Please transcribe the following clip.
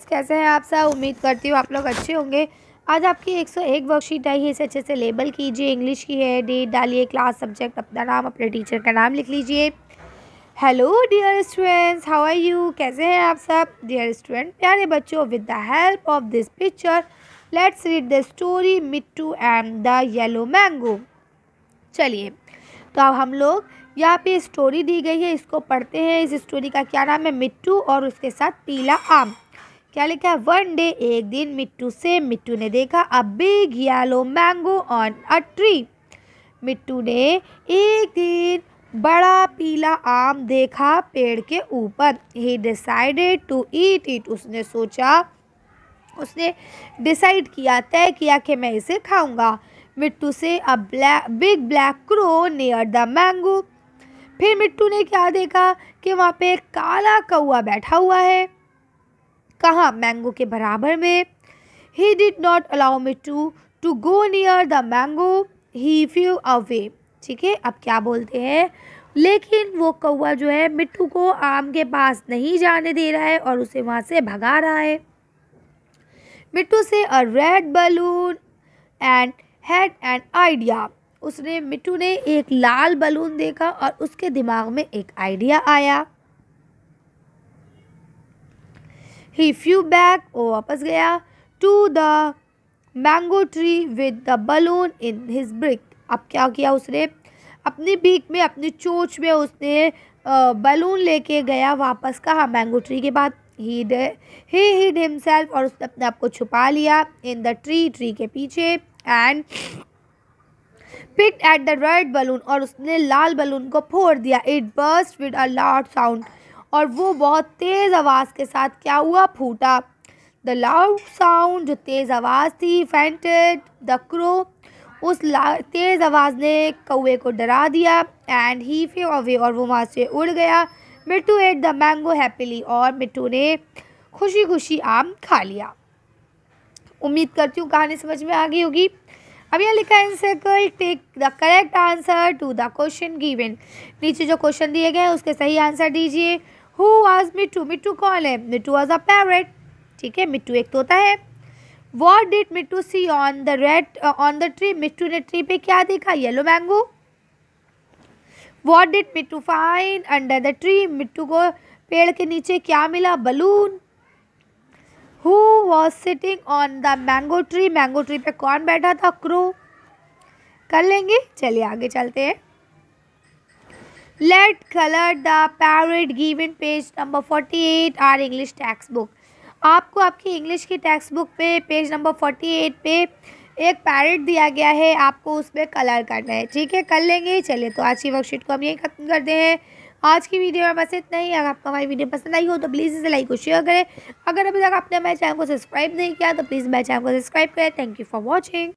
Friends कैसे हैं आप सब उम्मीद करती हूँ आप लोग अच्छे होंगे आज आपकी 101 वर्कशीट आई है इसे अच्छे से लेबल कीजिए इंग्लिश की है डेट डालिए क्लास सब्जेक्ट अपना नाम अपने टीचर का नाम लिख लीजिए hello dear students how are you कैसे हैं आप सब डियर स्टूडेंट प्यारे बच्चों with the help of this picture let's read the story Mittu and the yellow mango चलिए तो अब हम लोग यहाँ पे स्टोरी दी गई है इसको पढ़ते हैं इस स्टोरी का क्या नाम है मिट्टू और उसके साथ पीला आम क्या लिखा है वन डे एक दिन मिट्टू से मिट्टू ने देखा a big yellow mango on a tree Mittu ने एक दिन बड़ा पीला आम देखा पेड़ के ऊपर he decided to eat it उसने सोचा उसने डिसाइड किया तय किया कि मैं इसे खाऊंगा Mittu saw a black big black crow near the mango फिर मिट्टू ने क्या देखा कि वहाँ पे काला कौआ बैठा हुआ है कहा मैंगो के बराबर में he did not allow me to to go near the mango he flew away ठीक है अब क्या बोलते हैं लेकिन वो कौआ जो है मिट्टू को आम के पास नहीं जाने दे रहा है और उसे वहाँ से भगा रहा है Mittu saw a red balloon and had and idea उसने मिट्टू ने एक लाल बलून देखा और उसके दिमाग में एक आइडिया आया ही फ्यू बैक वो वापस गया to the mango tree with the balloon in his beak अब क्या किया उसने अपनी बीक में अपनी चोच में उसने बलून लेके गया वापस कहा मैंगो ट्री के बाद ही हीड हिमसेल्फ और उसने अपने आप को छुपा लिया इन द ट्री ट्री के पीछे and pecked at the red balloon और उसने लाल बलून को फोड़ दिया it burst with a loud sound और वो बहुत तेज़ आवाज़ के साथ क्या हुआ फूटा द लाउड साउंड जो तेज़ आवाज़ थी फेंटेड द क्रो उस तेज़ आवाज़ ने कौए को डरा दिया एंड ही फे अवे और वो वहाँ से उड़ गया Mittu ate the mango happily और मिट्टू ने खुशी खुशी आम खा लिया उम्मीद करती हूँ कहानी समझ में आ गई होगी अब यहाँ लिखा है encircle take the correct answer to the question given नीचे जो क्वेश्चन दिए गए हैं उसके सही आंसर दीजिए हु वॉज मिट्टू मिट्टू कौन है मिट्टू वॉज अ पैरेट ठीक है मिट्टू एक तोता है what did Mittu see on the red on the tree Mittu ने ट्री पे क्या देखा yellow mango what did Mittu find under the tree Mittu को पेड़ के नीचे क्या मिला balloon who was sitting on the mango tree mango tree पे कौन बैठा था क्रो कर लेंगे चलिए आगे चलते हैं let color the parrot given page number 48 our English textbook. आपको आपकी इंग्लिश की टेक्स्ट बुक पे पेज नंबर 48 पे एक पैरेट दिया गया है आपको उस पर कलर करना है ठीक है कर लेंगे चलिए तो आज की वर्कशीट को हम यही खत्म करते हैं आज की वीडियो में बस इतना ही अगर आपको हमारी वीडियो पसंद आई हो तो प्लीज़ इसे लाइक और शेयर करें अगर अभी तक आपने हमारे चैनल को सब्सक्राइब नहीं किया तो प्लीज़ मेरे चैनल को सब्सक्राइब करें थैंक यू फॉर वॉचिंग